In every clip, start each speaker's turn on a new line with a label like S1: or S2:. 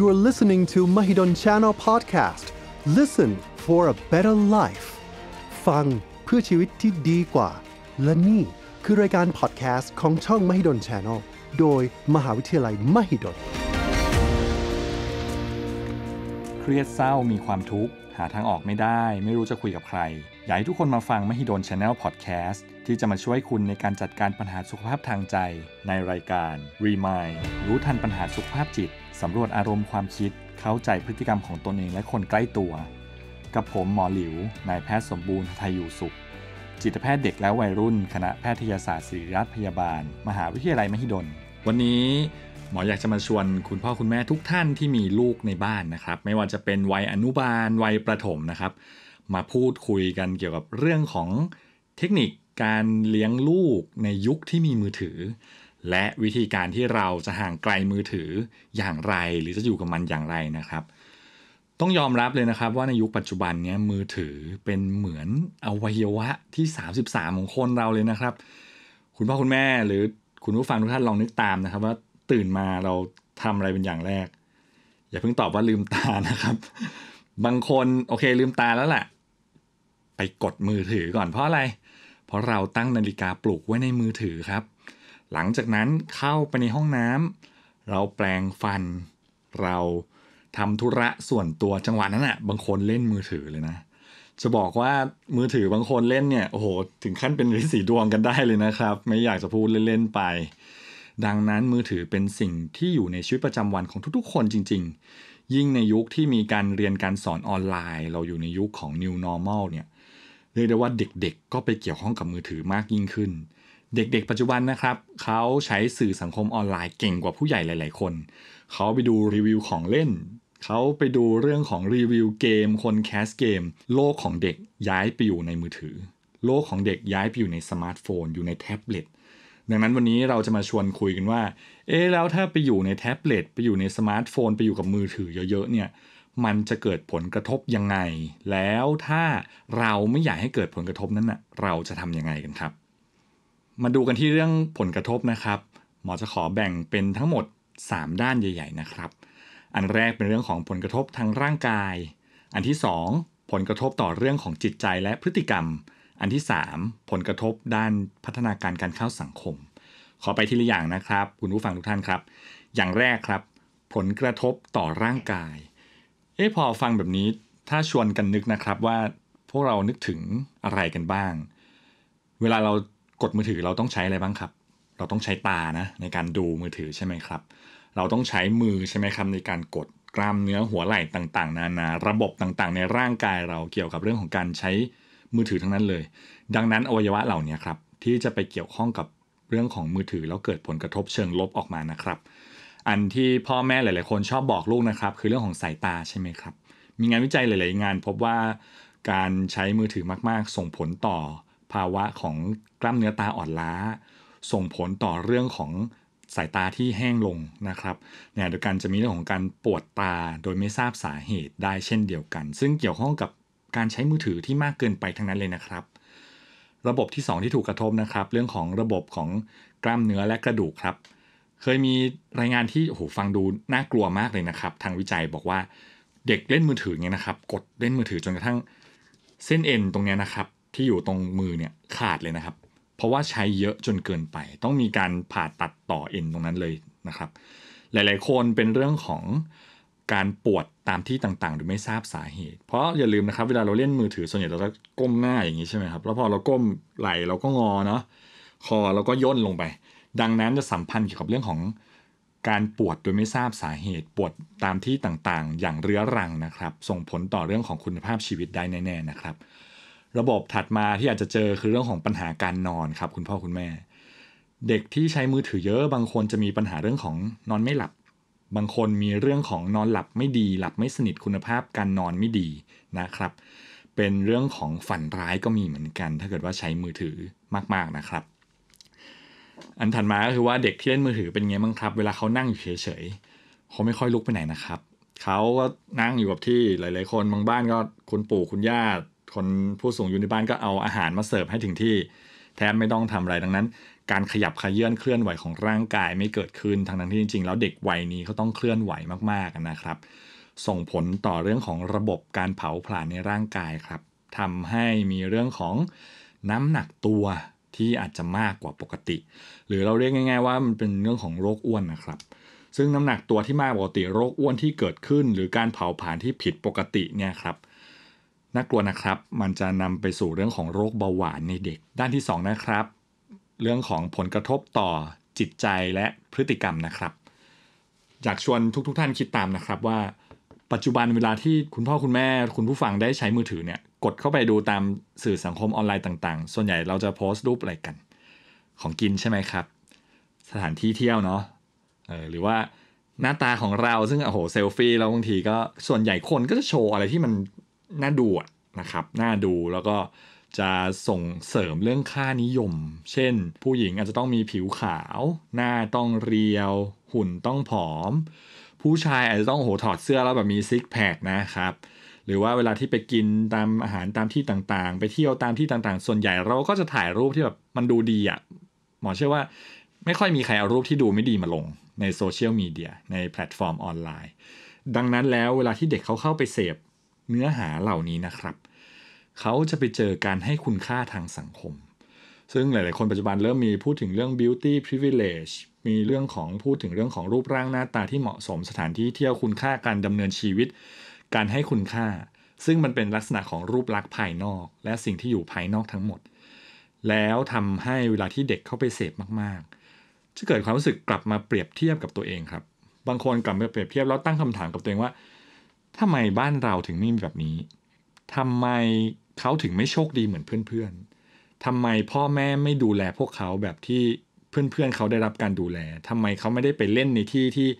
S1: You are listening to Mahidol Channel Podcast Listen for a better life ฟังเพื่อชีวิตที่ดีกว่า และนี่คือรายการ Podcast ของช่อง Mahidol Channel โดยมหาวิทยาลัย Mahidol เครียดเศร้ามีความทุกข์ หาทางออกไม่ได้ไม่รู้จะคุยกับใคร อยากให้ทุกคนมาฟัง Mahidol Channel Podcast ที่จะมาช่วยคุณในการจัดการปัญหาสุขภาพทางใจ ในรายการ Remind รู้ทันปัญหาสุขภาพจิตสำรวจอารมณ์ความคิด เข้าใจพฤติกรรมของตนเองและคนใกล้ตัว กับผมหมอหลิว นายแพทย์สมบูรณ์ไทยอยู่สุข จิตแพทย์เด็กและวัยรุ่น คณะแพทยศาสตร์ศิริราชพยาบาล มหาวิทยาลัยมหิดล วันนี้หมออยากจะมาชวนคุณพ่อคุณแม่ทุกท่านที่มีลูกในบ้านนะครับ ไม่ว่าจะเป็นวัยอนุบาล วัยประถมนะครับ มาพูดคุยกันเกี่ยวกับเรื่องของเทคนิคการเลี้ยงลูกในยุคที่มีมือถือและวิธีการที่เราจะห่างไกลมือถืออย่างไรหรือจะอยู่กับมันอย่างไรนะครับ ต้องยอมรับเลยนะครับ ว่าในยุคปัจจุบันนี้มือถือเป็นเหมือนอวัยวะที่ 33 ของคนเราเลยนะครับ คุณพ่อคุณแม่หรือคุณผู้ฟังทุกท่าน ลองนึกตามนะครับว่าตื่นมาเราทำอะไรเป็นอย่างแรก อย่าเพิ่งตอบว่าลืมตานะครับ บางคนโอเค ลืมตาแล้วแหละไปกดมือถือก่อนเพราะอะไร เพราะเราตั้งนาฬิกาปลุกไว้ในมือถือครับหลังจากนั้นเข้าไปในห้องน้ำเราแปลงฟัน เราทำธุระส่วนตัวจังหวะนั้นอะ่ะบางคนเล่นมือถือเลยนะ จะบอกว่ามือถือบางคนเล่นเนี่ยโอ้โห ถึงขั้นเป็นฤทธิ์สีดวงกันได้เลยนะครับ ไม่อยากจะพูดเล่นๆไป ดังนั้นมือถือเป็นสิ่งที่อยู่ในชีวิตประจำวันของทุกๆ คนจริงๆ ยิ่งในยุคที่มีการเรียนการสอนออนไลน์ เราอยู่ในยุคของ new normal เนี่ยเรียกได้ว่าเด็ก ๆ ก็ไปเกี่ยวข้องกับมือถือมากยิ่งขึ้นเด็กๆ ปัจจุบันนะครับเขาใช้สื่อสังคมออนไลน์เก่งกว่าผู้ใหญ่หลาย ๆ คน เขาไปดูรีวิวของเล่นเขาไปดูเรื่องของรีวิวเกม คนแคสเกมโลกของเด็กย้ายไปอยู่ในมือถือ โลกของเด็กย้ายไปอยู่ในสมาร์ทโฟนอยู่ในแท็บเล็ตดังนั้นวันนี้เราจะมาชวนคุยกันว่าเอ๊แล้วถ้าไปอยู่ในแท็บเล็ตไปอยู่ในสมาร์ทโฟน ไปอยู่กับมือถือเยอะๆเนี่ยมันจะเกิดผลกระทบยังไง แล้วถ้าเราไม่อยากให้เกิดผลกระทบนั้นนะ่ะเราจะทำยังไงกันครับมาดูกันที่เรื่องผลกระทบนะครับ หมอจะขอแบ่งเป็นทั้งหมด 3 ด้านใหญ่ ๆ นะครับ อันแรกเป็นเรื่องของผลกระทบทางร่างกาย อันที่ 2 ผลกระทบต่อเรื่องของจิตใจและพฤติกรรม อันที่ 3 ผลกระทบด้านพัฒนาการการเข้าสังคม ขอไปทีละอย่างนะครับ คุณผู้ฟังทุกท่านครับ อย่างแรกครับ ผลกระทบต่อร่างกายเอ๊ะพอฟังแบบนี้ ถ้าชวนกันนึกนะครับว่าพวกเรานึกถึงอะไรกันบ้าง เวลาเรากดมือถือเราต้องใช้อะไรบ้างครับ เราต้องใช้ตานะในการดูมือถือใช่ไหมครับ เราต้องใช้มือใช่ไหมครับในการกดกล้ามเนื้อหัวไหล่ต่างๆนานาระบบต่างๆ ในร่างกายเราเกี่ยวกับเรื่องของการใช้มือถือทั้งนั้นเลย ดังนั้นอวัยวะเหล่านี้ครับที่จะไปเกี่ยวข้องกับเรื่องของมือถือแล้วเกิดผลกระทบเชิงลบออกมานะครับ อันที่พ่อแม่หลาย ๆคน ชอบบอกลูกนะครับคือเรื่องของสายตาใช่ไหมครับ มีงานวิจัยหลายๆงาน พบว่า การใช้มือถือมากๆ ส่งผลต่อภาวะของกล้ามเนื้อตาอ่อนล้า ส่งผลต่อเรื่องของสายตาที่แห้งลงนะครับ เนี่ยโดยการจะมีเรื่องของการปวดตาโดยไม่ทราบสาเหตุได้เช่นเดียวกัน ซึ่งเกี่ยวข้องกับการใช้มือถือที่มากเกินไปทั้งนั้นเลยนะครับ ระบบที่ 2 ที่ถูกกระทบนะครับ เรื่องของระบบของกล้ามเนื้อและกระดูกครับ เคยมีรายงานที่โอ้โหฟังดูน่ากลัวมากเลยนะครับ ทางวิจัยบอกว่า เด็กเล่นมือถือเนี่ยนะครับ กดเล่นมือถือจนกระทั่งเส้นเอ็นตรงนี้นะครับที่อยู่ตรงมือเนี่ยขาดเลยนะครับ เพราะว่าใช้เยอะจนเกินไป ต้องมีการผ่าตัดต่อเอ็นตรงนั้นเลยนะครับ หลาย ๆ คนเป็นเรื่องของการปวดตามที่ต่างๆ โดยไม่ทราบสาเหตุ เพราะอย่าลืมนะครับเวลาเราเล่นมือถือ ส่วนใหญ่เราจะก้มหน้าอย่างนี้ใช่ไหมครับ แล้วพอเราก้มไหล่เราก็งอเนาะ คอเราก็ย่นลงไป ดังนั้นจะสัมพันธ์เกี่ยวกับเรื่องของ การปวดโดยไม่ทราบสาเหตุ ปวดตามที่ต่างๆ อย่างเรื้อรังนะครับ ส่งผลต่อเรื่องของคุณภาพชีวิตได้แน่ๆนะครับระบบถัดมาที่อาจจะเจอคือเรื่องของปัญหาการนอนครับคุณพ่อ คุณแม่ เด็กที่ใช้มือถือเยอะบางคนจะมีปัญหาเรื่องของนอนไม่หลับ บางคนมีเรื่องของนอนหลับไม่ดีหลับไม่สนิทคุณภาพการนอนไม่ดีนะครับ เป็นเรื่องของฝันร้ายก็มีเหมือนกัน ถ้าเกิดว่าใช้มือถือมากๆนะครับ อันถัดมาก็คือว่าเด็กที่เล่นมือถือเป็นไงบ้างครับ เวลาเขานั่งอยู่เฉยๆเขาไม่ค่อยลุกไปไหนนะครับเขาก็นั่งอยู่กับที่หลายๆคนบางบ้านก็คุณปู่คุณย่าคนผู้สูงอยู่ในบ้านก็เอาอาหารมาเสิร์ฟให้ถึงที่แทบไม่ต้องทำอะไรดังนั้นการขยับขยื่นเคลื่อนไหวของร่างกายไม่เกิดขึ้น ทางนั้นที่จริงๆ แล้วเด็กวัยนี้เขาต้องเคลื่อนไหวมากๆนะครับ ส่งผลต่อเรื่องของระบบการเผาผลาญในร่างกายครับทำให้มีเรื่องของน้ำหนักตัวที่อาจจะมากกว่าปกติ หรือเราเรียกง่ายๆว่ามันเป็นเรื่องของโรคอ้วนนะครับ ซึ่งน้ำหนักตัวที่มากปกติโรคอ้วนที่เกิดขึ้น หรือการเผาผลาญที่ผิดปกติเนี่ยครับน่ากลัวนะครับ มันจะนำไปสู่เรื่องของโรคเบาหวานในเด็ก ด้านที่ 2 นะครับ เรื่องของผลกระทบต่อจิตใจและพฤติกรรมนะครับ อยากชวนทุกๆทท่านคิดตามนะครับว่า ปัจจุบันเวลาที่คุณพ่อคุณแม่ คุณผู้ฟังได้ใช้มือถือเนี่ย กดเข้าไปดูตามสื่อสังคมออนไลน์ต่าง ๆ ส่วนใหญ่เราจะโพสต์รูปอะไรกัน ของกินใช่ไหมครับ สถานที่เที่ยวเนาะ เออหรือว่าหน้าตาของเรา ซึ่งโอ้โหเซลฟี่เราบางทีก็ ส่วนใหญ่คนก็จะโชว์อะไรที่มันน่าดูนะครับ น่าดูแล้วก็จะส่งเสริมเรื่องค่านิยม เช่น ผู้หญิงอาจจะต้องมีผิวขาว หน้าต้องเรียว หุ่นต้องผอม ผู้ชายอาจจะต้องโหถอดเสื้อแล้วแบบมีซิกแพคนะครับ หรือว่าเวลาที่ไปกินตามอาหารตามที่ต่างๆ ไปเที่ยวตามที่ต่างๆ ส่วนใหญ่เราก็จะถ่ายรูปที่แบบมันดูดีอะ่ะหมอเชื่อว่า ไม่ค่อยมีใครเอารูปที่ดูไม่ดีมาลงในโซเชียลมีเดียในแพลตฟอร์มออนไลน์ ดังนั้นแล้วเวลาที่เด็กเขาเข้าไปเสพเนื้อหาเหล่านี้นะครับ เขาจะไปเจอการให้คุณค่าทางสังคม ซึ่งหลายๆคนปัจจุบันเริ่มมีพูดถึงเรื่อง beauty privilege มีเรื่องของพูดถึงเรื่องของรูปร่างหน้าตาที่เหมาะสม สถานที่เที่ยวคุณค่าการดำเนินชีวิต การให้คุณค่า ซึ่งมันเป็นลักษณะของรูปลักษณ์ภายนอก และสิ่งที่อยู่ภายนอกทั้งหมด แล้วทำให้เวลาที่เด็กเข้าไปเสพมากๆ จะเกิดความรู้สึกกลับมาเปรียบเทียบกับตัวเองครับ บางคนกลับมาเปรียบเทียบแล้วตั้งคำถามกับตัวเองว่าทำไมบ้านเราถึงไม่มีแบบนี้ ทำไมเขาถึงไม่โชคดีเหมือนเพื่อนๆทำไมพ่อแม่ไม่ดูแลพวกเขาแบบที่เพื่อนๆเเขาได้รับการดูแล ทำไมเขาไม่ได้ไปเล่นในที่ที่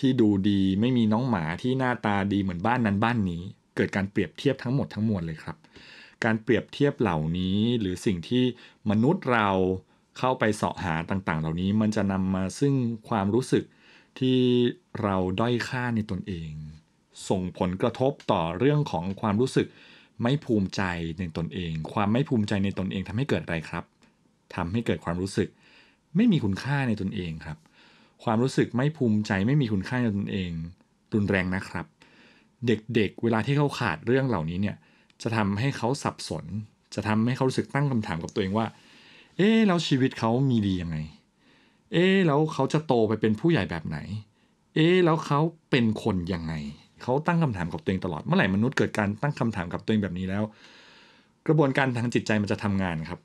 S1: ที่ดูดีไม่มีน้องหมาที่หน้าตาดีเหมือนบ้านนั้นบ้านนี้ เกิดการเปรียบเทียบทั้งหมดทั้งมวลเลยครับ การเปรียบเทียบเหล่านี้หรือสิ่งที่มนุษย์เราเข้าไปเสาะหาต่าง ๆ เหล่านี้ มันจะนำมาซึ่งความรู้สึกที่เราด้อยค่าในตนเองส่งผลกระทบต่อเรื่องของความรู้สึกไม่ภูมิใจในตนเอง ความไม่ภูมิใจในตนเองทำให้เกิดอะไรครับ ทำให้เกิดความรู้สึกไม่มีคุณค่าในตนเองครับ ความรู้สึกไม่ภูมิใจไม่มีคุณค่าในตนเองรุนแรงนะครับ เด็กๆเเวลาที่เขาขาดเรื่องเหล่านี้เนี่ย จะทำให้เขาสับสน จะทำให้เขารู้สึกตั้งคำถามกับตัวเองว่า เอ๊แล้วชีวิตเขามีดียังไง เอ๊แล้วเขาจะโตไปเป็นผู้ใหญ่แบบไหน เอ๊แล้วเขาเป็นคนยังไงเขาตั้งคำถามกับตัวเองตลอด เมื่อไหร่มนุษย์เกิดการตั้งคำถามกับตัวเองแบบนี้แล้ว กระบวนการทางจิตใจมันจะทำงานครับ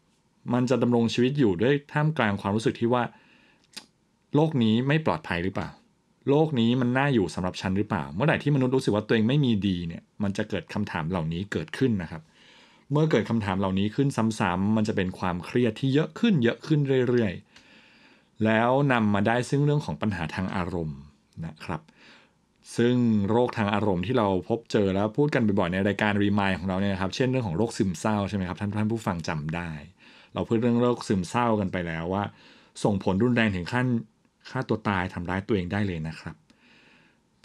S1: มันจะดำรงชีวิตอยู่ด้วยท่ามกลางความรู้สึกที่ว่า โลกนี้ไม่ปลอดภัยหรือเปล่า โลกนี้มันน่าอยู่สำหรับฉันหรือเปล่า เมื่อไหร่ที่มนุษย์รู้สึกว่าตัวเองไม่มีดีเนี่ย มันจะเกิดคำถามเหล่านี้เกิดขึ้นนะครับ เมื่อเกิดคำถามเหล่านี้ขึ้นซ้ำ ๆ มันจะเป็นความเครียดที่เยอะขึ้นเยอะขึ้นเรื่อยๆ แล้วนำมาได้ซึ่งเรื่องของปัญหาทางอารมณ์นะครับซึ่งโรคทางอารมณ์ที่เราพบเจอแล้วพูดกันบ่อยๆในรายการรีมายของเราเนี่ยครับเช่นเรื่องของโรคซึมเศร้าใช่ไหมครับท่านท่านผู้ฟังจำได้ เราพูดเรื่องโรคซึมเศร้ากันไปแล้วว่า ส่งผลรุนแรงถึงขั้นฆ่าตัวตายทำร้ายตัวเองได้เลยนะครับ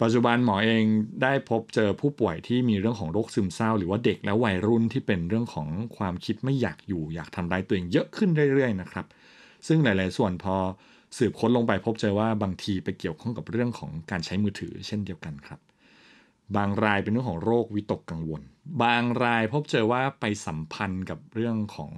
S1: ปัจจุบันหมอเองได้พบเจอผู้ป่วยที่มีเรื่องของโรคซึมเศร้า หรือว่าเด็กและวัยรุ่นที่เป็นเรื่องของความคิดไม่อยากอยู่อยากทำร้ายตัวเองเยอะขึ้นเรื่อยๆนะครับ ซึ่งหลาย ๆส่วนพอสืบค้นลงไปพบเจอว่าบางทีไปเกี่ยวข้องกับเรื่องของการใช้มือถือเช่นเดียวกันครับ บางรายเป็นเรื่องของโรควิตกกังวล บางรายพบเจอว่าไปสัมพันธ์กับเรื่องของ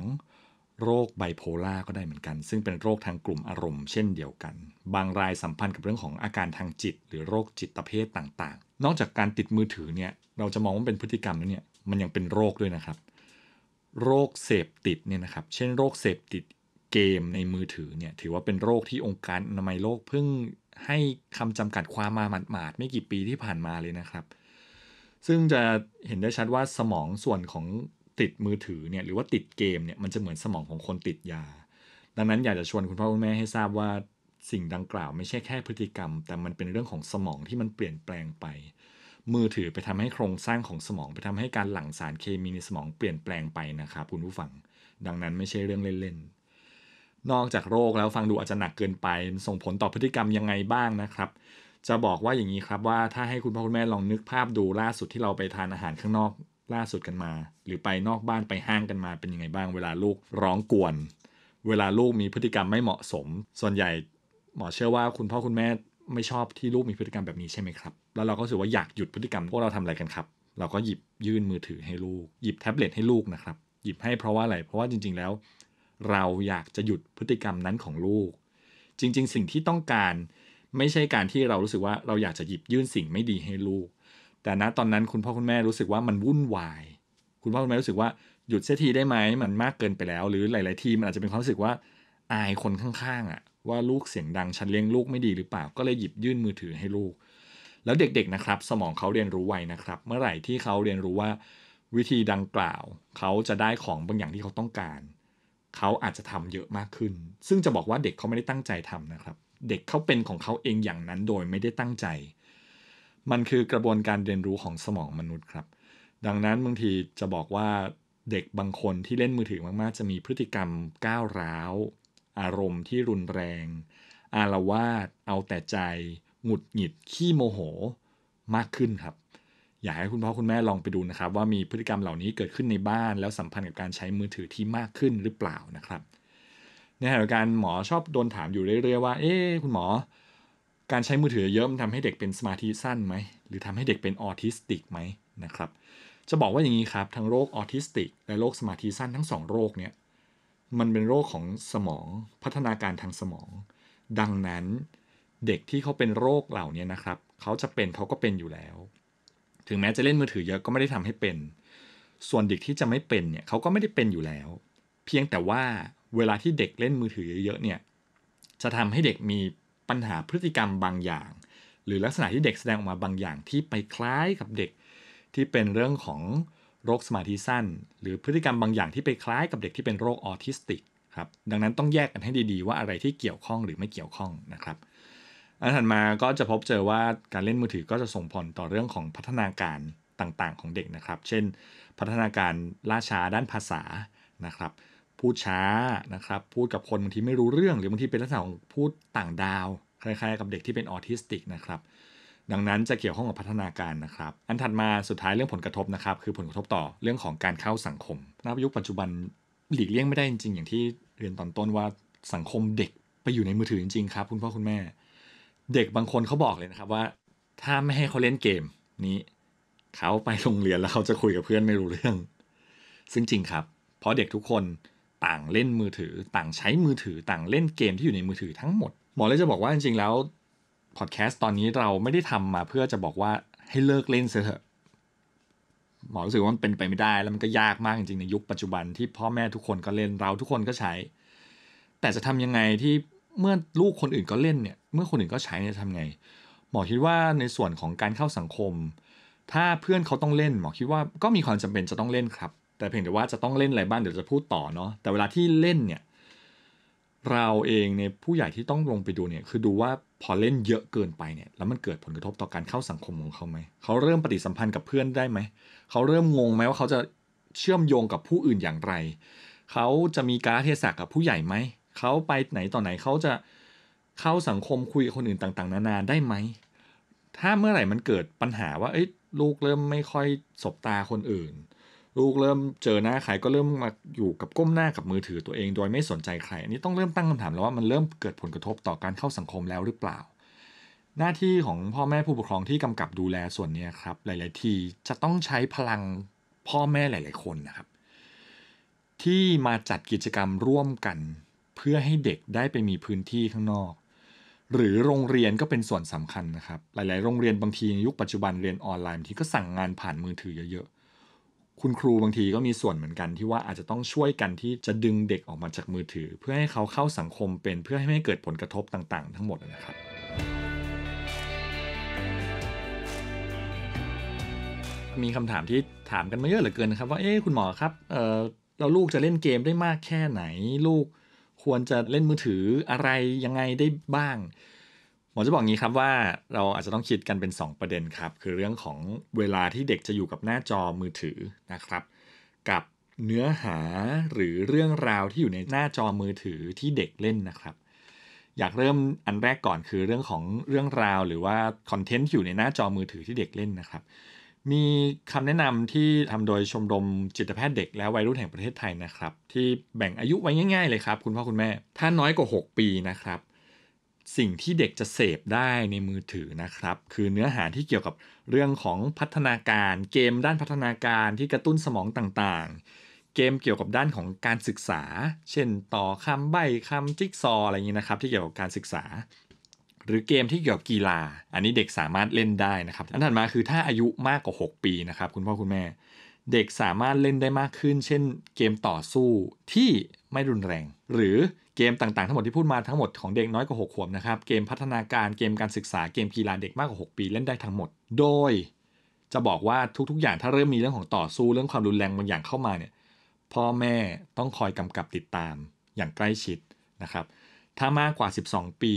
S1: โรคไบโพล่าก็ได้เหมือนกัน ซึ่งเป็นโรคทางกลุ่มอารมณ์ เช่นเดียวกัน บางรายสัมพันธ์กับเรื่องของอาการทางจิต หรือโรคจิตเภทต่าง ๆ นอกจากการติดมือถือเนี่ยเราจะมองว่าเป็นพฤติกรรมแล้วเนี่ยมันยังเป็นโรคด้วยนะครับ โรคเสพติดเนี่ยนะครับเช่น โรคเสพติดเกมในมือถือเนี่ยถือว่าเป็นโรคที่องค์การอนามัยโลกเพิ่งให้คำจำกัดความมาหมาดๆไม่กี่ปีที่ผ่านมาเลยนะครับ ซึ่งจะเห็นได้ชัดว่าสมองส่วนของติดมือถือเนี่ยหรือว่าติดเกมเนี่ยมันจะเหมือนสมองของคนติดยา ดังนั้นอยากจะชวนคุณพ่อคุณแม่ให้ทราบว่าสิ่งดังกล่าวไม่ใช่แค่พฤติกรรม แต่มันเป็นเรื่องของสมองที่มันเปลี่ยนแปลงไป มือถือไปทำให้โครงสร้างของสมอง ไปทำให้การหลั่งสารเคมีในสมองเปลี่ยนแปลงไปนะครับคุณผู้ฟัง ดังนั้นไม่ใช่เรื่องเล่นๆนอกจากโรคแล้วฟังดูอาจจะหนักเกินไปส่งผลต่อพฤติกรรมยังไงบ้างนะครับ จะบอกว่าอย่างนี้ครับว่าถ้าให้คุณพ่อคุณแม่ลองนึกภาพดูล่าสุดที่เราไปทานอาหารข้างนอกล่าสุดกันมา หรือไปนอกบ้านไปห้างกันมาเป็นยังไงบ้าง เวลาลูกร้องกวน เวลาลูกมีพฤติกรรมไม่เหมาะสม ส่วนใหญ่หมอเชื่อว่าคุณพ่อคุณแม่ไม่ชอบที่ลูกมีพฤติกรรมแบบนี้ใช่ไหมครับแล้วเราก็รู้สึกว่าอยากหยุดพฤติกรรมพวกเราทำอะไรกันครับ เราก็หยิบยื่นมือถือให้ลูกหยิบแท็บเล็ตให้ลูกนะครับหยิบให้เพราะว่าอะไรเพราะว่าจริงๆแล้วเราอยากจะหยุดพฤติกรรมนั้นของลูก จริงๆ สิ่งที่ต้องการ ไม่ใช่การที่เรารู้สึกว่า เราอยากจะหยิบยื่นสิ่งไม่ดีให้ลูก แต่ณ ตอนนั้นคุณพ่อคุณแม่รู้สึกว่ามันวุ่นวาย คุณพ่อคุณแม่รู้สึกว่าหยุดเสียทีได้ไหมมันมากเกินไปแล้ว หรือหลาย ๆ ทีมันอาจจะเป็นความรู้สึกว่าอายคนข้างๆอะ่ะ ว่าลูกเสียงดังฉันเลี้ยงลูกไม่ดีหรือเปล่าก็เลยหยิบยื่นมือถือให้ลูก แล้วเด็กๆนะครับสมองเขาเรียนรู้ไวนะครับ เมื่อไหร่ที่เขาเรียนรู้ว่าวิธีดังกล่าว เขาจะได้ของบางอย่างที่เขาต้องการเขาอาจจะทำเยอะมากขึ้น ซึ่งจะบอกว่าเด็กเขาไม่ได้ตั้งใจทำนะครับ เด็กเขาเป็นของเขาเองอย่างนั้นโดยไม่ได้ตั้งใจ มันคือกระบวนการเรียนรู้ของสมองมนุษย์ครับ ดังนั้นบางทีจะบอกว่าเด็กบางคนที่เล่นมือถือมาก ๆ จะมีพฤติกรรมก้าวร้าว อารมณ์ที่รุนแรง อารวาสเอาแต่ใจ หงุดหงิด ขี้โมโห มากขึ้นครับอยากให้คุณพ่อ คุณแม่ลองไปดูนะครับว่ามีพฤติกรรมเหล่านี้เกิดขึ้นในบ้านแล้วสัมพันธ์กับการใช้มือถือที่มากขึ้นหรือเปล่านะครับ ในขณะเดียวกันหมอชอบโดนถามอยู่เรื่อยๆ ว่า เอ๊คุณหมอการใช้มือถือเยอะมันทำให้เด็กเป็นสมาธิสั้นไหม หรือทำให้เด็กเป็นออทิสติกไหมนะครับ จะบอกว่าอย่างนี้ครับทั้งโรคออทิสติก และโรคสมาธิสั้นทั้ง2โรคเนี่ยมันเป็นโรคของสมองพัฒนาการทางสมอง ดังนั้นเด็กที่เขาเป็นโรคเหล่านี้นะครับ เขาจะเป็นเขาก็เป็นอยู่แล้วถึงแม้จะเล่นมือถือเยอะก็ไม่ได้ทำให้เป็น ส่วนเด็กที่จะไม่เป็นเนี่ยเขาก็ไม่ได้เป็นอยู่แล้ว เพียงแต่ว่าเวลาที่เด็กเล่นมือถือเยอะๆเนี่ย จะทำให้เด็กมีปัญหาพฤติกรรมบางอย่าง หรือลักษณะที่เด็กแสดงออกมาบางอย่างที่ไปคล้ายกับเด็ก ที่เป็นเรื่องของโรคสมาธิสั้น หรือพฤติกรรมบางอย่างที่ไปคล้ายกับเด็กที่เป็นโรคออทิสติกครับ ดังนั้นต้องแยกกันให้ดีๆ ว่าอะไรที่เกี่ยวข้องหรือไม่เกี่ยวข้องนะครับอันถัดมาก็จะพบเจอว่าการเล่นมือถือก็จะส่งผลต่อเรื่องของพัฒนาการต่างๆ ของเด็กนะครับ เช่น พัฒนาการล่าช้าด้านภาษานะครับ พูดช้านะครับ พูดกับคนบางทีไม่รู้เรื่องหรือบางทีเป็นลักษณะของพูดต่างดาว คล้าย ๆ กับเด็กที่เป็นออทิสติกนะครับ ดังนั้นจะเกี่ยวข้องกับพัฒนาการนะครับ อันถัดมาสุดท้ายเรื่องผลกระทบนะครับคือผลกระทบต่อเรื่องของการเข้าสังคม นับยุคปัจจุบันหลีกเลี่ยงไม่ได้จริง ๆ อย่างที่เรียนตอนต้นว่าสังคมเด็กไปอยู่ในมือถือจริงๆครับคุณพ่อคุณแม่เด็กบางคนเขาบอกเลยนะครับว่าถ้าไม่ให้เขาเล่นเกมนี้เขาไปโรงเรียนแล้วเขาจะคุยกับเพื่อนไม่รู้เรื่อง ซึ่งจริงครับเพราะเด็กทุกคนต่างเล่นมือถือ ต่างใช้มือถือต่างเล่นเกมที่อยู่ในมือถือทั้งหมด หมอเลยจะบอกว่าจริงๆแล้ว พอดแคสต์ตอนนี้เราไม่ได้ทำมาเพื่อจะบอกว่าให้เลิกเล่นเสียเถอะหมอรู้สึกว่ามันเป็นไปไม่ได้แล้วมันก็ยากมากจริงๆในยุคปัจจุบันที่พ่อแม่ทุกคนก็เล่นเราทุกคนก็ใช้ แต่จะทำยังไงที่เมื่อลูกคนอื่นก็เล่นเนี่ย เมื่อคนอื่นก็ใช้เนี่ยทำไง หมอคิดว่าในส่วนของการเข้าสังคม ถ้าเพื่อนเขาต้องเล่น หมอคิดว่าก็มีความจำเป็นจะต้องเล่นครับ แต่เพียงแต่ว่าจะต้องเล่นอะไรบ้างเดี๋ยวจะพูดต่อเนาะ แต่เวลาที่เล่นเนี่ย เราเองในผู้ใหญ่ที่ต้องลงไปดูเนี่ย คือดูว่าพอเล่นเยอะเกินไปเนี่ย แล้วมันเกิดผลกระทบต่อการเข้าสังคมของเขาไหมเขาเริ่มปฏิสัมพันธ์กับเพื่อนได้ไหม เขาเริ่มงงไหมว่าเขาจะเชื่อมโยงกับผู้อื่นอย่างไร เขาจะมีการเทศะกับผู้ใหญ่ไหมเขาไปไหนต่อไหนเขาจะเข้าสังคมคุยกับคนอื่นต่างๆ นานาได้ไหม ถ้าเมื่อไหร่มันเกิดปัญหาว่าลูกเริ่มไม่ค่อยสบตาคนอื่น ลูกเริ่ม เจอหน้าใคร ก็เริ่มมาอยู่กับก้มหน้ากับมือถือตัวเองโดยไม่สนใจใครอันนี้ต้องเริ่มตั้งคำถามแล้วว่ามันเริ่มเกิดผลกระทบต่อการเข้าสังคมแล้วหรือเปล่า หน้าที่ของพ่อแม่ผู้ปกครองที่กำกับดูแลส่วนนี้ครับหลาย ๆ ทีจะต้องใช้พลังพ่อแม่หลาย ๆคนนะครับ ที่มาจัดกิจกรรมร่วมกันเพื่อให้เด็กได้ไปมีพื้นที่ข้างนอก หรือโรงเรียนก็เป็นส่วนสำคัญนะครับ หลาย ๆ โรงเรียนบางทีในยุคปัจจุบันเรียนออนไลน์บางทีก็สั่งงานผ่านมือถือเยอะ ๆ คุณครูบางทีก็มีส่วนเหมือนกันที่ว่าอาจจะต้องช่วยกันที่จะดึงเด็กออกมาจากมือถือ เพื่อให้เขาเข้าสังคมเป็นเพื่อให้ไม่เกิดผลกระทบต่าง ๆ ทั้งหมดนะครับ มีคำถามที่ถามกันมาเยอะเหลือเกินนะครับว่าเอ๊ะคุณหมอครับเออเราลูกจะเล่นเกมได้มากแค่ไหนลูกควรจะเล่นมือถืออะไรยังไงได้บ้าง หมอจะบอกงี้ครับว่าเราอาจจะต้องคิดกันเป็น 2 ประเด็นครับ คือเรื่องของเวลาที่เด็กจะอยู่กับหน้าจอมือถือนะครับ กับเนื้อหาหรือเรื่องราวที่อยู่ในหน้าจอมือถือที่เด็กเล่นนะครับ อยากเริ่มอันแรกก่อนคือเรื่องของเรื่องราว หรือว่าคอนเทนต์อยู่ในหน้าจอมือถือที่เด็กเล่นนะครับมีคำแนะนำที่ทำโดยชมรมจิตแพทย์เด็กและวัยรุ่นแห่งประเทศไทยนะครับ ที่แบ่งอายุไว้ง่ายๆเลยครับ คุณพ่อคุณแม่ ถ้าน้อยกว่า 6 ปีนะครับ สิ่งที่เด็กจะเสพได้ในมือถือนะครับ คือเนื้อหาที่เกี่ยวกับเรื่องของพัฒนาการ เกมด้านพัฒนาการที่กระตุ้นสมองต่างๆ เกมเกี่ยวกับด้านของการศึกษา เช่นต่อคำใบคำจิ๊กซออะไรอย่างนี้นะครับที่เกี่ยวกับการศึกษาหรือเกมที่เกี่ยวกับกีฬา อันนี้เด็กสามารถเล่นได้นะครับอันถัดมาคือถ้าอายุมากกว่า 6 ปีนะครับคุณพ่อคุณแม่เด็กสามารถเล่นได้มากขึ้น เช่นเกมต่อสู้ที่ไม่รุนแรง หรือเกมต่างๆทั้งหมดที่พูดมาทั้งหมดของเด็กน้อยกว่า6ขวบนะครับเกมพัฒนาการเกมการศึกษาเกมกีฬาเด็กมากกว่า 6 ปีเล่นได้ทั้งหมดโดย จะบอกว่าทุกๆ อย่างถ้าเริ่มมีเรื่องของต่อสู้เรื่องความรุนแรงบางอย่างเข้ามาเนี่ยพ่อแม่ต้องคอยกำกับติดตามอย่างใกล้ชิดนะครับ ถ้ามากกว่า 12 ปี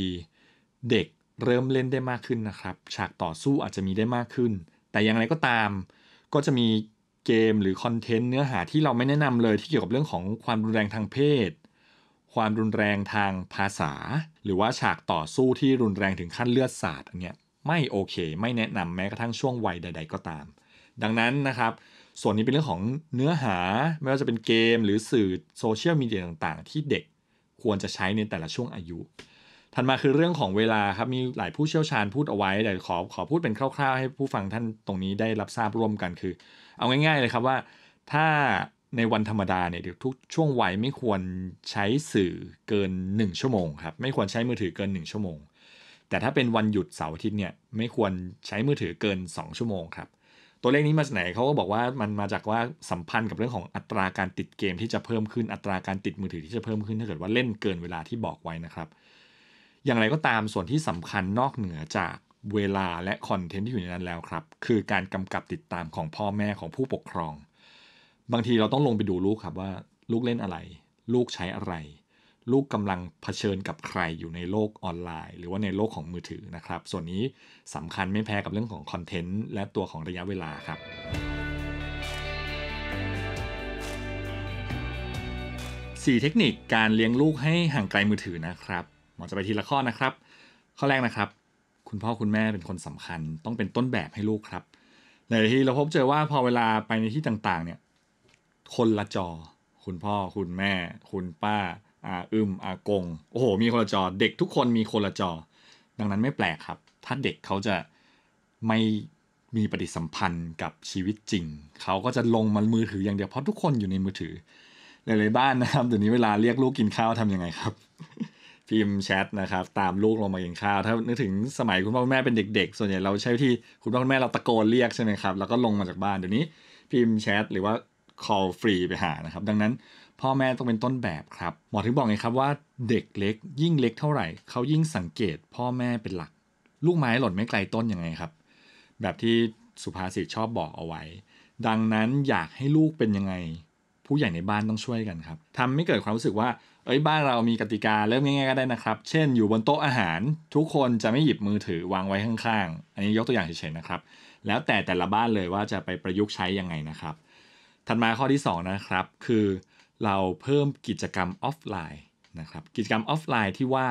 S1: เด็กเริ่มเล่นได้มากขึ้นนะครับฉากต่อสู้อาจจะมีได้มากขึ้น แต่อย่างไรก็ตาม ก็จะมีเกมหรือคอนเทนต์เนื้อหาที่เราไม่แนะนำเลยที่เกี่ยวกับเรื่องของความรุนแรงทางเพศ ความรุนแรงทางภาษา หรือว่าฉากต่อสู้ที่รุนแรงถึงขั้นเลือดสาดอันเนี้ยไม่โอเคไม่แนะนำแม้กระทั่งช่วงวัยใดๆก็ตาม ดังนั้นนะครับ ส่วนนี้เป็นเรื่องของเนื้อหาไม่ว่าจะเป็นเกม หรือสื่อโซเชียลมีเดียต่างๆ ที่เด็กควรจะใช้ในแต่ละช่วงอายุถัดมาคือเรื่องของเวลาครับมีหลายผู้เชี่ยวชาญพูดเอาไว้แต่ขอขอพูดเป็นคร่าวๆให้ผู้ฟังท่านตรงนี้ได้รับทราบร่วมกันคือ เอาง่ายๆเลยครับว่า ถ้าในวันธรรมดาเนี่ยทุกช่วงวัยไม่ควรใช้สื่อเกิน 1 ชั่วโมงครับไม่ควรใช้มือถือเกิน1ชั่วโมงแต่ถ้าเป็นวันหยุดเสาร์อาทิตย์เนี่ยไม่ควรใช้มือถือเกิน 2 ชั่วโมงครับ ตัวเลขนี้มาจากไหนเขาก็บอกว่ามันมาจากว่าสัมพันธ์กับเรื่องของอัตราการติดเกมที่จะเพิ่มขึ้นอัตราการติดมือถือที่จะเพิ่มขึ้นถ้าเกิดว่าเล่นเกินเวลาที่บอกไว้นะครับอย่างไรก็ตามส่วนที่สำคัญนอกเหนือจากเวลาและคอนเทนต์ที่อยู่ในนั้นแล้วครับ คือการกำกับติดตามของพ่อแม่ของผู้ปกครอง บางทีเราต้องลงไปดูลูกครับว่าลูกเล่นอะไร ลูกใช้อะไร ลูกกำลังเผชิญกับใครอยู่ในโลกออนไลน์ หรือว่าในโลกของมือถือนะครับ ส่วนนี้สำคัญไม่แพ้กับเรื่องของคอนเทนต์และตัวของระยะเวลาครับสี่เทคนิคการเลี้ยงลูกให้ห่างไกลมือถือนะครับราจะไปทีละข้อนะครับ ข้อแรกนะครับ คุณพ่อคุณแม่เป็นคนสำคัญต้องเป็นต้นแบบให้ลูกครับหลายทีเราพบเจอว่าพอเวลาไปในที่ต่างๆ เนี่ย คนละจอ คุณพ่อคุณแม่ คุณป้าอาอึมอากงโอ้โห มีคนละจอ เด็กทุกคนมีคนละจอ ดังนั้นไม่แปลกครับถ้าเด็กเขาจะไม่มีปฏิสัมพันธ์กับชีวิตจริงเขาก็จะลงมันมือถืออย่างเดียวเพราะทุกคนอยู่ในมือถือหลายๆบ้านนะครับเดี๋ยวนี้เวลาเรียกลูกกินข้าวทํำยังไงครับพิมพ์แชทนะครับ ตามลูกลงมากินข้าว ถ้านึกถึงสมัยคุณพ่อคุณแม่เป็นเด็กๆ ส่วนใหญ่เราใช้ที่คุณพ่อคุณแม่เราตะโกนเรียกใช่ไหมครับ แล้วก็ลงมาจากบ้านเดี๋ยวนี้พิมพ์แชทหรือว่า call free ไปหานะครับ ดังนั้นพ่อแม่ต้องเป็นต้นแบบครับหมอถึงบอกไงครับว่าเด็กเล็กยิ่งเล็กเท่าไหร่ เขายิ่งสังเกตพ่อแม่เป็นหลัก ลูกไม้หล่นไม่ไกลต้นยังไงครับ แบบที่สุภาษิตชอบบอกเอาไว้ ดังนั้นอยากให้ลูกเป็นยังไง ผู้ใหญ่ในบ้านต้องช่วยกันครับทำไม่เกิดความรู้สึกว่าเอ้ยบ้านเรามีกติกาเริ่มง่ายๆก็ได้นะครับ เช่นอยู่บนโต๊ะอาหารทุกคนจะไม่หยิบมือถือวางไว้ข้างๆ อันนี้ยกตัวอย่างเฉยๆนะครับแล้วแต่แต่ละบ้านเลยว่าจะไปประยุกต์ใช้ยังไงนะครับ ถัดมาข้อที่2นะครับคือเราเพิ่มกิจกรรมออฟไลน์นะครับ กิจกรรมออฟไลน์ที่ว่า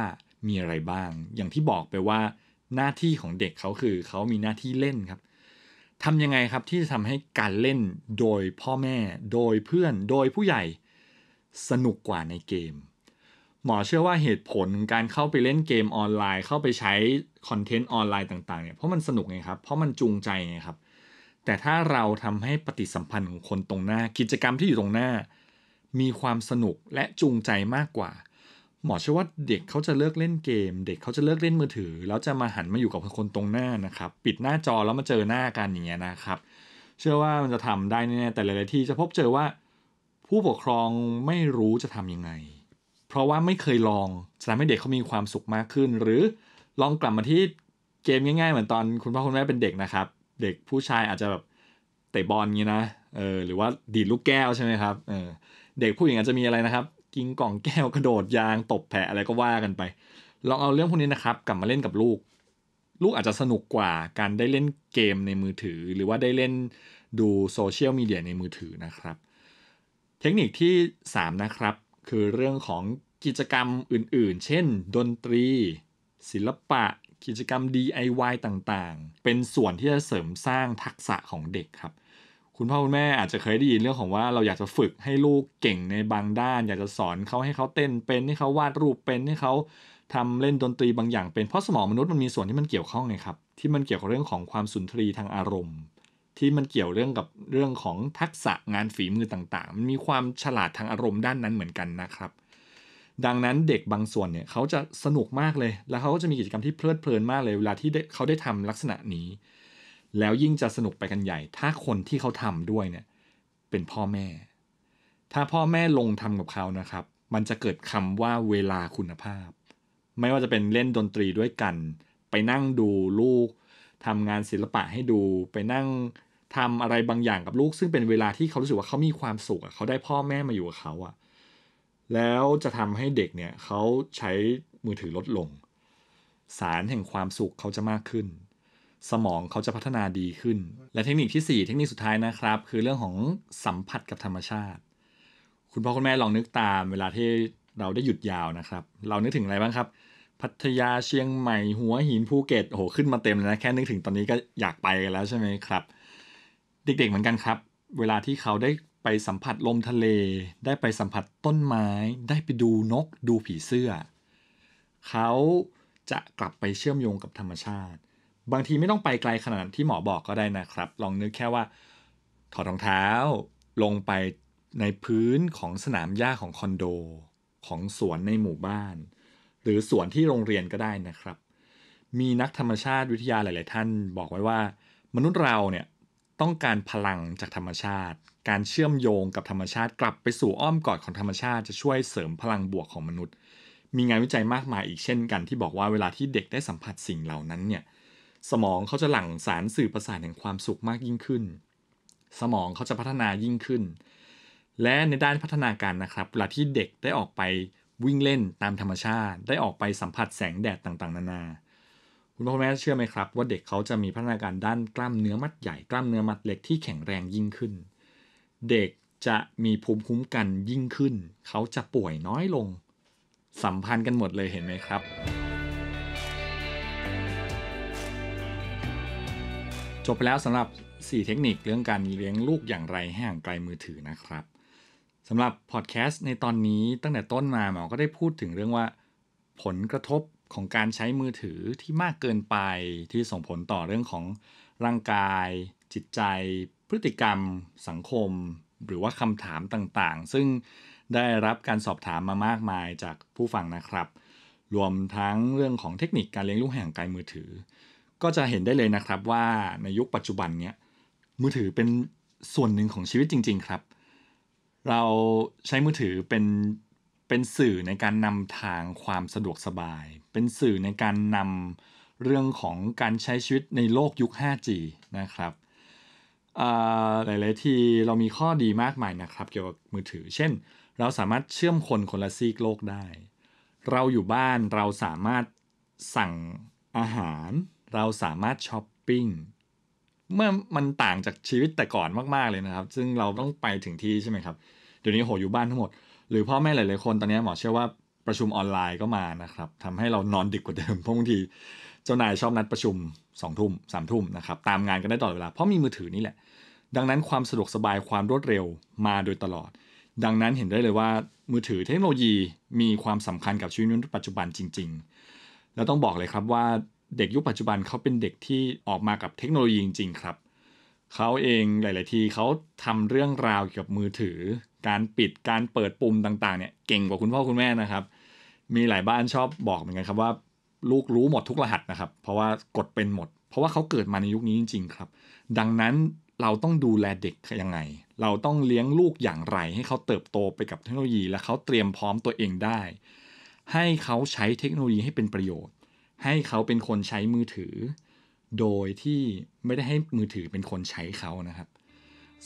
S1: มีอะไรบ้างอย่างที่บอกไปว่าหน้าที่ของเด็กเขาคือเขามีหน้าที่เล่นครับทำยังไงครับที่จะทำให้การเล่นโดยพ่อแม่โดยเพื่อนโดยผู้ใหญ่สนุกกว่าในเกมหมอเชื่อว่าเหตุผลการเข้าไปเล่นเกมออนไลน์ เข้าไปใช้คอนเทนต์ออนไลน์ต่างๆเนี่ยเพราะมันสนุกไงครับเพราะมันจูงใจไงครับแต่ถ้าเราทำให้ปฏิสัมพันธ์ของคนตรงหน้า กิจกรรมที่อยู่ตรงหน้า มีความสนุกและจูงใจมากกว่าหมอเชื่อว่าเด็กเขาจะเลิกเล่นเกม เด็กเขาจะเลิกเล่นมือถือแล้วจะมาหันมาอยู่กับคนตรงหน้านะครับปิดหน้าจอแล้วมาเจอหน้ากันอย่างเงี้ยนะครับ เชื่อว่ามันจะทำได้แน่แต่หลายๆที่จะพบเจอว่าผู้ปกครองไม่รู้จะทำยังไง เพราะว่าไม่เคยลองจะทำให้เด็กเขามีความสุขมากขึ้น หรือลองกลับมาที่เกมง่ายๆเหมือนตอน คุณพ่อคุณแม่เป็นเด็กนะครับ เด็กผู้ชายอาจจะแบบเตะบอลงี้นะเออหรือว่าดีดลูกแก้วใช่ไหมครับเออเด็กผู้หญิงอาจจะมีอะไรนะครับกินกล่องแก้วกระโดดยางตบแผลอะไรก็ว่ากันไป ลองเอาเรื่องพวกนี้นะครับ กลับมาเล่นกับลูก ลูกอาจจะสนุกกว่า การได้เล่นเกมในมือถือ หรือว่าได้เล่นดูโซเชียลมีเดียในมือถือนะครับเทคนิคที่ 3 นะครับ คือเรื่องของกิจกรรมอื่นๆเช่น ดนตรี ศิลปะ กิจกรรม DIY ต่างๆ เป็นส่วนที่จะเสริมสร้างทักษะของเด็กครับคุณพ่อคุณแม่อาจจะเคยได้ยินเรื่องของว่าเราอยากจะฝึกให้ลูกเก่งในบางด้าน อยากจะสอนเขาให้เขาเต้นเป็นให้เขาวาดรูปเป็นให้เขาทำเล่นดนตรีบางอย่าง เป็นเพราะสมองมนุษย์มันมีส่วนที่มันเกี่ยวข้องไงครับที่มันเกี่ยวกับเรื่องของความสุนทรีทางอารมณ์ที่มันเกี่ยวเรื่องกับเรื่องของทักษะงานฝีมือต่างๆ มันมีความฉลาดทางอารมณ์ด้านนั้นเหมือนกันนะครับ ดังนั้นเด็กบางส่วนเนี่ยเขาจะสนุกมากเลย แล้วเขาก็จะมีกิจกรรมที่เพลิดเพลินมากเลยเวลาที่เขาได้ทำลักษณะนี้ แล้วยิ่งจะสนุกไปกันใหญ่ ถ้าคนที่เขาทำด้วยเนี่ยเป็นพ่อแม่ ถ้าพ่อแม่ลงทำกับเขานะครับ มันจะเกิดคำว่าเวลาคุณภาพ ไม่ว่าจะเป็นเล่นดนตรีด้วยกัน ไปนั่งดูลูกทำงานศิลปะให้ดูไปนั่งทำอะไรบางอย่างกับลูกซึ่งเป็นเวลาที่เขารู้สึกว่าเขามีความสุขเขาได้พ่อแม่มาอยู่กับเขาอะแล้วจะทำให้เด็กเนี่ยเขาใช้มือถือลดลง สารแห่งความสุขเขาจะมากขึ้น สมองเขาจะพัฒนาดีขึ้น และเทคนิคที่ 4 เทคนิคสุดท้ายนะครับ คือเรื่องของสัมผัสกับธรรมชาติ คุณพ่อคุณแม่ลองนึกตาม เวลาที่เราได้หยุดยาวนะครับ เรานึกถึงอะไรบ้างครับพัทยาเชียงใหม่หัวหินภูเก็ตโอ้โหขึ้นมาเต็มเลยนะแค่นึกถึงตอนนี้ก็อยากไปแล้วใช่ไหมครับ เด็กๆเหมือนกันครับ เวลาที่เขาได้ไปสัมผัสลมทะเล ได้ไปสัมผัสต้นไม้ได้ไปดูนกดูผีเสื้อ เขาจะกลับไปเชื่อมโยงกับธรรมชาติ บางทีไม่ต้องไปไกลขนาดที่หมอบอกก็ได้นะครับ ลองนึกแค่ว่าถอดรองเท้าลงไปในพื้นของสนามหญ้าของคอนโดของสวนในหมู่บ้านหรือสวนที่โรงเรียนก็ได้นะครับ มีนักธรรมชาติวิทยาหลาย ๆ ท่านบอกไว้ว่า มนุษย์เราเนี่ยต้องการพลังจากธรรมชาติ การเชื่อมโยงกับธรรมชาติกลับไปสู่อ้อมกอดของธรรมชาติจะช่วยเสริมพลังบวกของมนุษย์ มีงานวิจัยมากมายอีกเช่นกันที่บอกว่าเวลาที่เด็กได้สัมผัสสิ่งเหล่านั้นเนี่ยสมองเขาจะหลั่งสารสื่อประสาทแห่งความสุขมากยิ่งขึ้น สมองเขาจะพัฒนายิ่งขึ้น และในด้านพัฒนาการนะครับเวลาที่เด็กได้ออกไปวิ่งเล่นตามธรรมชาติได้ออกไปสัมผัสแสงแดดต่างๆ นานาคุณพ่อคุณแม่เชื่อไหมครับว่าเด็กเขาจะมีพัฒนาการด้านกล้ามเนื้อมัดใหญ่กล้ามเนื้อมัดเล็กที่แข็งแรงยิ่งขึ้น เด็กจะมีภูมิคุ้มกันยิ่งขึ้น เขาจะป่วยน้อยลง สัมพันธ์กันหมดเลยเห็นไหมครับ จบไปแล้วสำหรับ4เทคนิคเรื่องการเลี้ยงลูกอย่างไรให้ห่างไกลมือถือนะครับสำหรับพอดแคสต์ในตอนนี้ตั้งแต่ต้นมาหมอก็ได้พูดถึงเรื่องว่า ผลกระทบของการใช้มือถือที่มากเกินไปที่ส่งผลต่อเรื่องของร่างกาย จิตใจ พฤติกรรม สังคม หรือว่าคำถามต่างๆ ซึ่งได้รับการสอบถามมามากมายจากผู้ฟังนะครับ รวมทั้งเรื่องของเทคนิคการเลี้ยงลูกแห่งไกลมือถือ ก็จะเห็นได้เลยนะครับว่าในยุคปัจจุบันเนี้ยมือถือเป็นส่วนหนึ่งของชีวิตจริง ๆ ครับเราใช้มือถือเป็น เป็นสื่อในการนำทางความสะดวกสบาย เป็นสื่อในการนำเรื่องของการใช้ชีวิตในโลกยุค 5G นะครับหลาย ๆ ที่เรามีข้อดีมากมายนะครับเกี่ยวกับมือถือ เช่น เราสามารถเชื่อมคนคนละซีกโลกได้ เราอยู่บ้านเราสามารถสั่งอาหาร เราสามารถช้อปปิ้งเมื่อมันต่างจากชีวิตแต่ก่อนมาก ๆ เลยนะครับ ซึ่งเราต้องไปถึงที่ใช่ไหมครับ เดี๋ยวนี้โห อยู่บ้านทั้งหมด หรือพ่อแม่หลายๆคนตอนนี้หมอเชื่อว่าประชุมออนไลน์ก็มานะครับ ทำให้เรานอนดึกกว่าเดิม เพราะบางที เจ้านายชอบนัดประชุม2องทุ่มสามทุ่มนะครับ ตามงานกันได้ตลอดเวลา เพราะมีมือถือนี่แหละ ดังนั้นความสะดวกสบายความรวดเร็วมาโดยตลอด ดังนั้นเห็นได้เลยว่ามือถือเทคโนโลยีมีความสำคัญกับชีวิตปัจจุบันจริงๆ แล้วต้องบอกเลยครับว่าเด็กยุคปัจจุบันเขาเป็นเด็กที่ออกมากับเทคโนโลยีจริงๆครับเขาเองหลาย ๆทีเขาทำเรื่องราวเกี่ยวกับมือถือ การปิดการเปิดปุ่มต่างๆเนี่ยเก่งกว่าคุณพ่อคุณแม่นะครับมีหลายบ้านชอบบอกเหมือนกันครับว่าลูกรู้หมดทุกรหัสนะครับ เพราะว่า กดเป็นหมด เพราะว่าเขาเกิดมาในยุคนี้ จริงๆครับ ดังนั้นเราต้องดูแลเด็กยังไง เราต้องเลี้ยงลูกอย่างไร ให้เขาเติบโตไปกับเทคโนโลยี และเขาเตรียมพร้อมตัวเองได้ ให้เขาใช้เทคโนโลยีให้เป็นประโยชน์ให้เขาเป็นคนใช้มือถือ โดยที่ไม่ได้ให้มือถือเป็นคนใช้เขานะครับ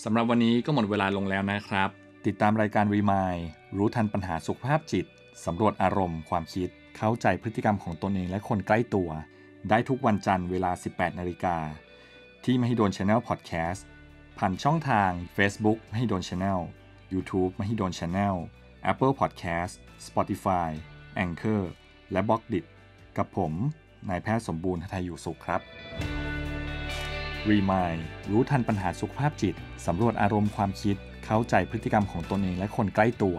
S1: สำหรับวันนี้ก็หมดเวลาลงแล้วนะครับ ติดตามรายการรีมายรู้ทันปัญหาสุขภาพจิตสำรวจอารมณ์ความคิดเข้าใจพฤติกรรมของตนเองและคนใกล้ตัว ได้ทุกวันจันทร์เวลา 18 นาฬิกาที่มหิดล Channel Podcast ผ่านช่องทาง Facebook มหิดล Channel YouTube มหิดล Channel Apple Podcast Spotify Anchor และ b ล็อกดิกับผม นายแพทย์สมบูรณ์ ทัยอยู่สุขครับ e m มายรู้ทันปัญหาสุขภาพจิต สำรวจอารมณ์ความคิด เข้าใจพฤติกรรมของตนเองและคนใกล้ตัว